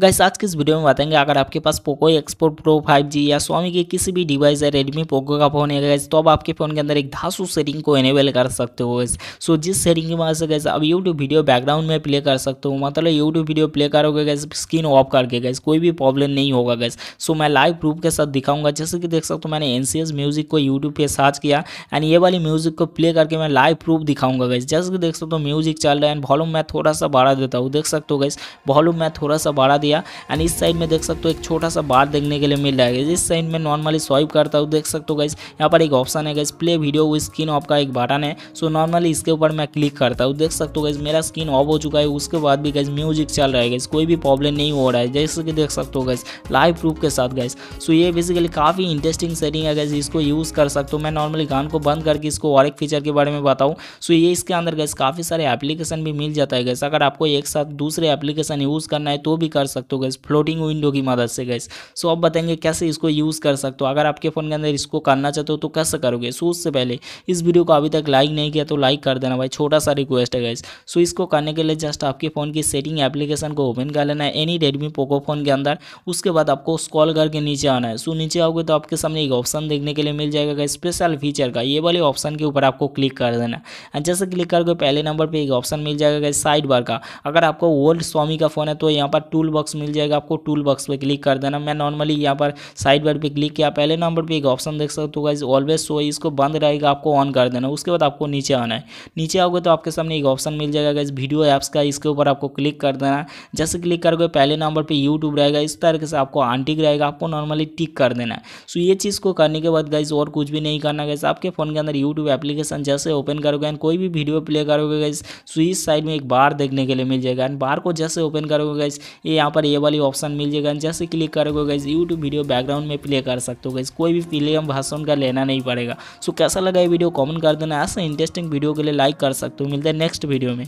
gas आज के इस वीडियो में बताएंगे अगर आपके पास पोको एक्सपोर्ट प्रो 5G या स्वामी के किसी भी डिवाइस है रेडमी पोको का फ़ोन है गैस तो अब आपके फ़ोन के अंदर एक धासु सेटिंग को एनेबल कर सकते हो गैस सो जिस सेटिंग की वजह से गैस अब यूट्यूब वीडियो बैकग्राउंड में प्ले कर सकते हो मतलब यूट्यूब वीडियो प्ले करोगे गैस स्क्रीन ऑफ करके गैस कोई भी प्रॉब्लम नहीं होगा गैस सो मैं लाइव प्रूफ के साथ दिखाऊंगा जैसे कि देख सकते हो मैंने एन म्यूज़िक को यूट्यूब पर सर्च किया एंड ये वाली म्यूज़िक को प्ले करके मैं लाइव प्रूफ दिखाऊंगा गैस जैसे कि देख सकते हो म्यूज़िक चल रहा है एंड वॉलूम मैं थोड़ा सा बढ़ा देता हूँ देख सकते हो गैस वॉल्यूम मैं थोड़ा सा बढ़ा दिया एंड इस साइड में देख सकते हो एक छोटा सा बार देखने के लिए मिल रहा है जिस साइड में नॉर्मली स्वाइप करता हूँ देख सकते हो गाइस यहाँ पर एक ऑप्शन है guys play video with screen off का एक बटन है सो नॉर्मली इसके ऊपर मैं क्लिक करता हूँ देख सकते हो गाइस मेरा स्क्रीन ऑफ हो चुका है उसके बाद भी गाइज म्यूजिक चल रहा है गाइज कोई भी प्रॉब्लम नहीं हो रहा है जैसे कि देख सकते हो गाइज लाइव प्रूफ के साथ गाइज सो ये बेसिकली काफ़ी इंटरेस्टिंग सेटिंग है गाइज इसको यूज़ कर सकते हो मैं नॉर्मली गान को बंद करके इसको और एक फीचर के बारे में बताऊँ सो ये इसके अंदर गैस काफ़ी सारे एप्लीकेशन भी मिल जाता है गैस अगर आपको एक साथ दूसरे एप्लीकेशन यूज़ करना है तो भी कर सकते हो गैस फ्लोटिंग विंडो की मदद से गैस सो अब बताएंगे कैसे इसको यूज़ कर सकते हो अगर आपके फ़ोन के अंदर इसको करना चाहते हो तो कैसे करोगे सो उससे पहले इस वीडियो को अभी तक लाइक नहीं किया तो लाइक कर देना भाई छोटा सा रिक्वेस्ट है गैस सो इसको करने के लिए जस्ट आपके फ़ोन की सेटिंग एप्लीकेशन को ओपन कर लेना है एनी रेडमी पोको फ़ोन के अंदर उसके बाद आपको स्कॉल करके नीचे आना है सो नीचे आओगे तो आपके सामने एक ऑप्शन देखने के लिए मिल जाएगा गैस स्पेशल फीचर का ये वाले ऑप्शन के ऊपर आपको क्लिक कर देना है जैसे क्लिक करके पहले नंबर पर एक ऑप्शन मिल जाएगा गैस साइड बार का अगर आपको ओल्ड स्वामी का फ़ोन है तो यहाँ पर टूल बॉक्स मिल जाएगा आपको टूल बॉक्स पर क्लिक कर देना मैं नॉर्मली यहाँ पर साइड बार पर क्लिक किया पहले नंबर पर एक ऑप्शन देख सकते हो गाइज ऑलवेज सो इसको बंद रहेगा आपको ऑन कर देना उसके बाद आपको नीचे आना है नीचे आओगे तो आपके सामने एक ऑप्शन मिल जाएगा गाइज वीडियो ऐप्स का इसके ऊपर आपको क्लिक कर देना जैसे क्लिक करोगे पहले नंबर पर यूट्यूब रहेगा इस तरीके से आपको आंटिक रहेगा आपको नॉर्मली टिक कर देना है सो ये चीज़ को करने के बाद गाइज और कुछ भी नहीं करना गाइज आपके फ़ोन के अंदर यूट्यूब एप्लीकेशन जैसे ओपन करोगे एंड कोई भी वीडियो प्ले करोगे गाइज सो इस साइड में एक बार देखने के लिए मिल जाएगा एंड बार को जैसे ओपन करोगे गाइज ये यहाँ पर ये वाली ऑप्शन मिल जाएगा जैसे क्लिक करोगे गाइज यूट्यूब वीडियो बैकग्राउंड में प्ले कर सकते हो गाइज कोई भी फिल्म भाषण का लेना नहीं पड़ेगा सो कैसा लगा ये वीडियो कॉमेंट कर देना ऐसे इंटरेस्टिंग वीडियो के लिए लाइक कर सकते हो मिलता है नेक्स्ट वीडियो में